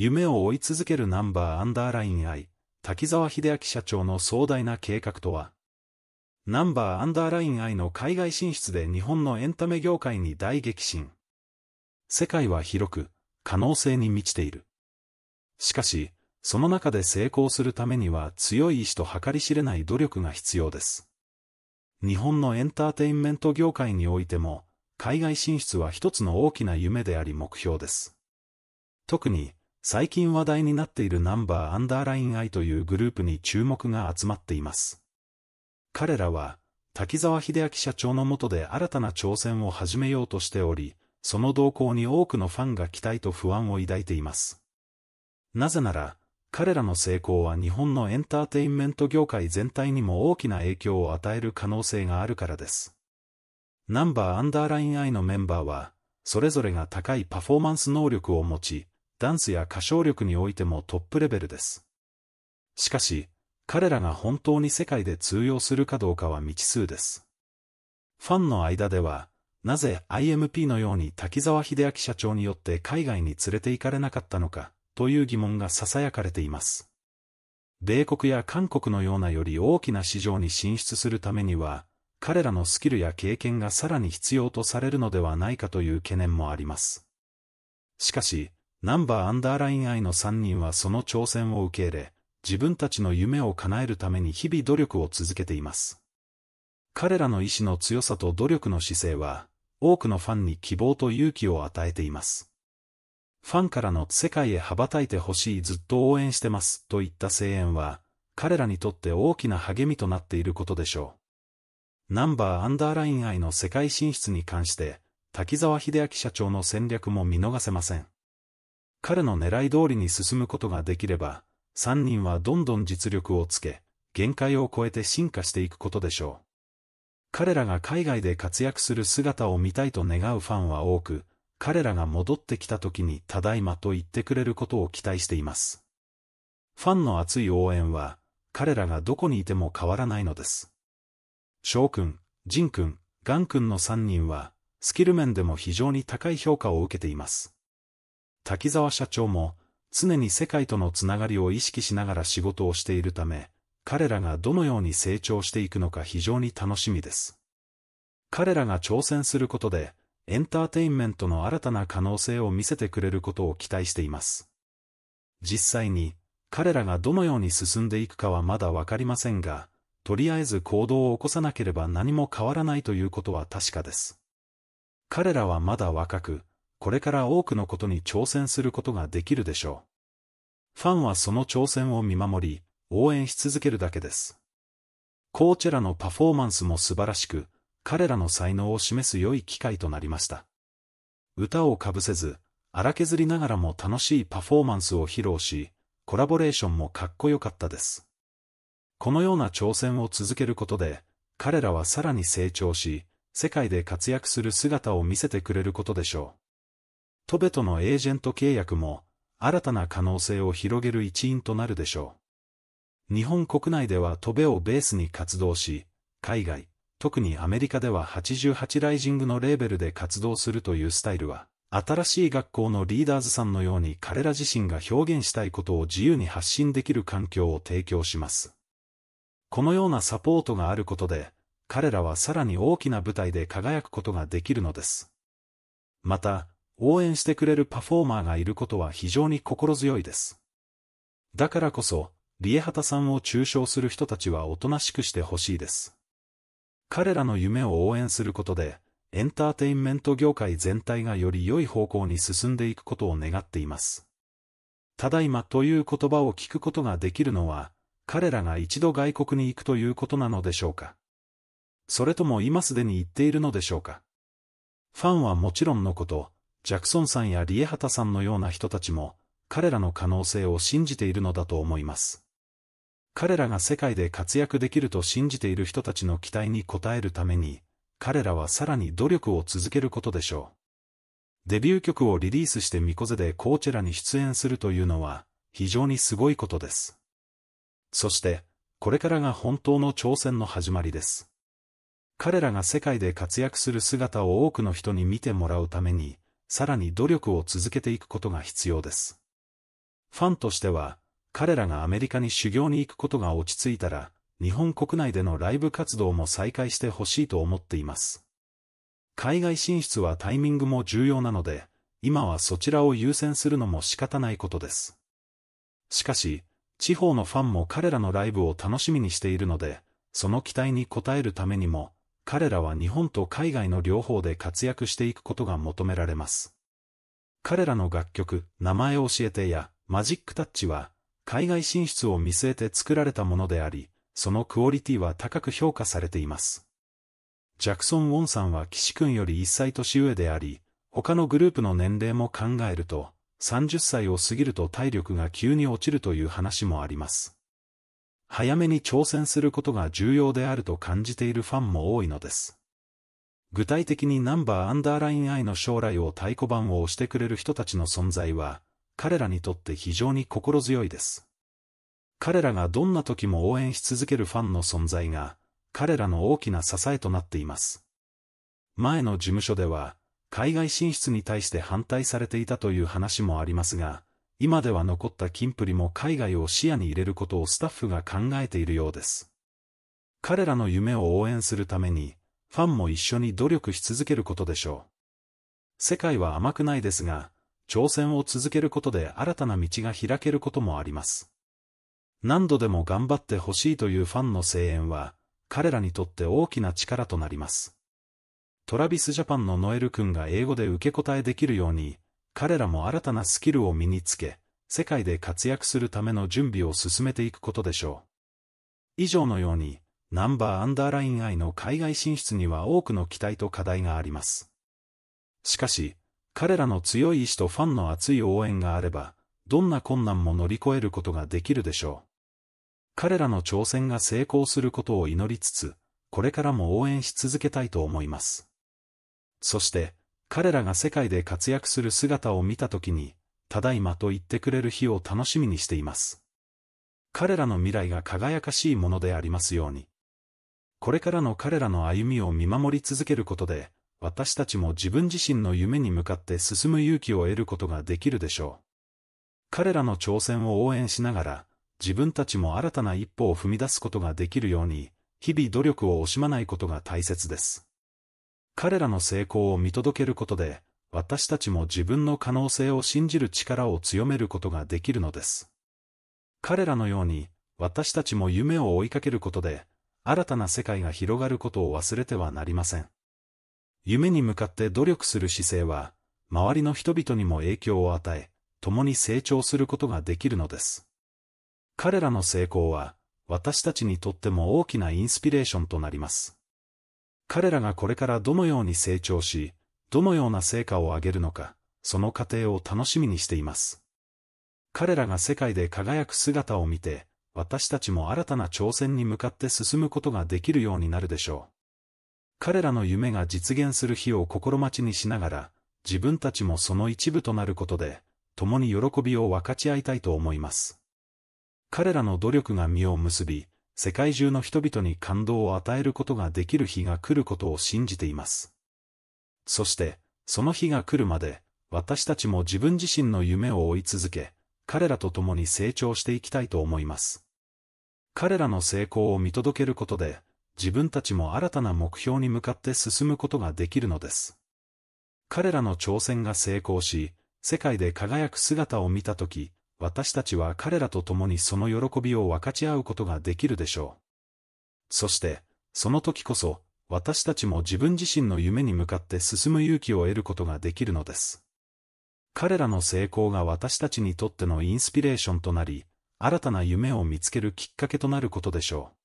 夢を追い続けるナンバーアンダーライン愛、滝沢秀明社長の壮大な計画とは、ナンバーアンダーライン愛の海外進出で日本のエンタメ業界に大激震。世界は広く、可能性に満ちている。しかし、その中で成功するためには強い意志と計り知れない努力が必要です。日本のエンターテインメント業界においても、海外進出は一つの大きな夢であり目標です。特に、最近話題になっているナンバーアンダーライン I というグループに注目が集まっています。彼らは、滝沢秀明社長の下で新たな挑戦を始めようとしており、その動向に多くのファンが期待と不安を抱いています。なぜなら、彼らの成功は日本のエンターテインメント業界全体にも大きな影響を与える可能性があるからです。ナンバーアンダーライン I のメンバーは、それぞれが高いパフォーマンス能力を持ち、ダンスや歌唱力においてもトップレベルです。しかし、彼らが本当に世界で通用するかどうかは未知数です。ファンの間では、なぜ IMP のように滝沢秀明社長によって海外に連れて行かれなかったのか、という疑問が囁かれています。米国や韓国のようなより大きな市場に進出するためには、彼らのスキルや経験がさらに必要とされるのではないかという懸念もあります。しかし、ナンバーアンダーラインイの3人はその挑戦を受け入れ、自分たちの夢を叶えるために日々努力を続けています。彼らの意志の強さと努力の姿勢は、多くのファンに希望と勇気を与えています。ファンからの世界へ羽ばたいてほしいずっと応援してますといった声援は、彼らにとって大きな励みとなっていることでしょう。ナンバーアンダーラインイの世界進出に関して、滝沢秀明社長の戦略も見逃せません。彼の狙い通りに進むことができれば、3人はどんどん実力をつけ、限界を超えて進化していくことでしょう。彼らが海外で活躍する姿を見たいと願うファンは多く、彼らが戻ってきた時にただいまと言ってくれることを期待しています。ファンの熱い応援は、彼らがどこにいても変わらないのです。翔くん、仁くん、ガンくんの3人は、スキル面でも非常に高い評価を受けています。滝沢社長も、常に世界とのつながりを意識しながら仕事をしているため、彼らがどのように成長していくのか非常に楽しみです。彼らが挑戦することで、エンターテインメントの新たな可能性を見せてくれることを期待しています。実際に、彼らがどのように進んでいくかはまだわかりませんが、とりあえず行動を起こさなければ何も変わらないということは確かです。彼らはまだ若く、これから多くのことに挑戦することができるでしょう。ファンはその挑戦を見守り、応援し続けるだけです。コーチェラのパフォーマンスも素晴らしく、彼らの才能を示す良い機会となりました。歌をかぶせず、荒削りながらも楽しいパフォーマンスを披露し、コラボレーションもかっこよかったです。このような挑戦を続けることで、彼らはさらに成長し、世界で活躍する姿を見せてくれることでしょう。トベとのエージェント契約も、新たな可能性を広げる一因となるでしょう。日本国内ではトベをベースに活動し、海外、特にアメリカでは88ライジングのレーベルで活動するというスタイルは、新しい学校のリーダーズさんのように彼ら自身が表現したいことを自由に発信できる環境を提供します。このようなサポートがあることで、彼らはさらに大きな舞台で輝くことができるのです。また、応援してくれるパフォーマーがいることは非常に心強いです。だからこそ、リエハタさんを中傷する人たちはおとなしくしてほしいです。彼らの夢を応援することで、エンターテインメント業界全体がより良い方向に進んでいくことを願っています。ただいまという言葉を聞くことができるのは、彼らが一度外国に行くということなのでしょうかそれとも今すでに行っているのでしょうかファンはもちろんのこと、ジャクソンさんやリエハタさんのような人たちも、彼らの可能性を信じているのだと思います。彼らが世界で活躍できると信じている人たちの期待に応えるために、彼らはさらに努力を続けることでしょう。デビュー曲をリリースしてミコゼでコーチェラに出演するというのは、非常にすごいことです。そして、これからが本当の挑戦の始まりです。彼らが世界で活躍する姿を多くの人に見てもらうために、さらに努力を続けていくことが必要です。ファンとしては、彼らがアメリカに修行に行くことが落ち着いたら、日本国内でのライブ活動も再開してほしいと思っています。海外進出はタイミングも重要なので、今はそちらを優先するのも仕方ないことです。しかし、地方のファンも彼らのライブを楽しみにしているので、その期待に応えるためにも、彼らは日本と海外の両方で活躍していくことが求められます。彼らの楽曲、名前を教えてや、マジックタッチは、海外進出を見据えて作られたものであり、そのクオリティは高く評価されています。ジャクソン・ウォンさんは岸君より1歳年上であり、他のグループの年齢も考えると、30歳を過ぎると体力が急に落ちるという話もあります。早めに挑戦することが重要であると感じているファンも多いのです。具体的にナンバーアンダーラインイの将来を太鼓判を押してくれる人たちの存在は、彼らにとって非常に心強いです。彼らがどんな時も応援し続けるファンの存在が、彼らの大きな支えとなっています。前の事務所では、海外進出に対して反対されていたという話もありますが、今では残ったキンプリも海外を視野に入れることをスタッフが考えているようです。彼らの夢を応援するために、ファンも一緒に努力し続けることでしょう。世界は甘くないですが、挑戦を続けることで新たな道が開けることもあります。何度でも頑張ってほしいというファンの声援は、彼らにとって大きな力となります。トラビスジャパンのノエル君が英語で受け答えできるように、彼らも新たなスキルを身につけ、世界で活躍するための準備を進めていくことでしょう。以上のように、ナンバーアンダーライン I の海外進出には多くの期待と課題があります。しかし、彼らの強い意志とファンの熱い応援があれば、どんな困難も乗り越えることができるでしょう。彼らの挑戦が成功することを祈りつつ、これからも応援し続けたいと思います。そして、彼らが世界で活躍する姿を見たときに、ただいまと言ってくれる日を楽しみにしています。彼らの未来が輝かしいものでありますように。これからの彼らの歩みを見守り続けることで、私たちも自分自身の夢に向かって進む勇気を得ることができるでしょう。彼らの挑戦を応援しながら、自分たちも新たな一歩を踏み出すことができるように、日々努力を惜しまないことが大切です。彼らの成功を見届けることで、私たちも自分の可能性を信じる力を強めることができるのです。彼らのように、私たちも夢を追いかけることで、新たな世界が広がることを忘れてはなりません。夢に向かって努力する姿勢は、周りの人々にも影響を与え、共に成長することができるのです。彼らの成功は、私たちにとっても大きなインスピレーションとなります。彼らがこれからどのように成長し、どのような成果を上げるのか、その過程を楽しみにしています。彼らが世界で輝く姿を見て、私たちも新たな挑戦に向かって進むことができるようになるでしょう。彼らの夢が実現する日を心待ちにしながら、自分たちもその一部となることで、共に喜びを分かち合いたいと思います。彼らの努力が実を結び、世界中の人々に感動を与えることができる日が来ることを信じています。そして、その日が来るまで、私たちも自分自身の夢を追い続け、彼らと共に成長していきたいと思います。彼らの成功を見届けることで、自分たちも新たな目標に向かって進むことができるのです。彼らの挑戦が成功し、世界で輝く姿を見たとき、私たちは彼らと共にその喜びを分かち合うことができるでしょう。そして、その時こそ、私たちも自分自身の夢に向かって進む勇気を得ることができるのです。彼らの成功が私たちにとってのインスピレーションとなり、新たな夢を見つけるきっかけとなることでしょう。